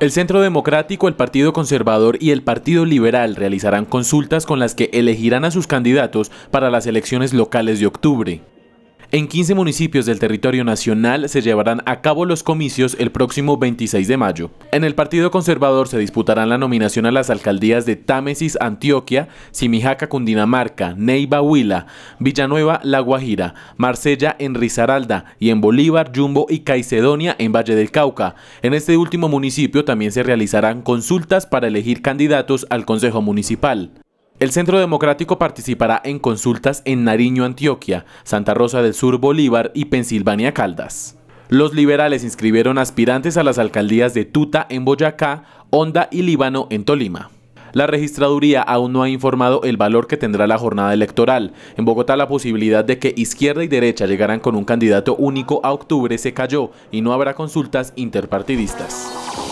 El Centro Democrático, el Partido Conservador y el Partido Liberal realizarán consultas con las que elegirán a sus candidatos para las elecciones locales de octubre. En 15 municipios del territorio nacional se llevarán a cabo los comicios el próximo 26 de mayo. En el Partido Conservador se disputarán la nominación a las alcaldías de Támesis, Antioquia, Simijaca, Cundinamarca, Neiva, Huila, Villanueva, La Guajira, Marsella, en y en Bolívar, Jumbo y Caicedonia, en Valle del Cauca. En este último municipio también se realizarán consultas para elegir candidatos al Consejo Municipal. El Centro Democrático participará en consultas en Nariño, Antioquia, Santa Rosa del Sur, Bolívar y Pensilvania Caldas. Los liberales inscribieron aspirantes a las alcaldías de Tuta en Boyacá, Honda y Líbano en Tolima. La registraduría aún no ha informado el valor que tendrá la jornada electoral. En Bogotá la posibilidad de que izquierda y derecha llegaran con un candidato único a octubre se cayó y no habrá consultas interpartidistas.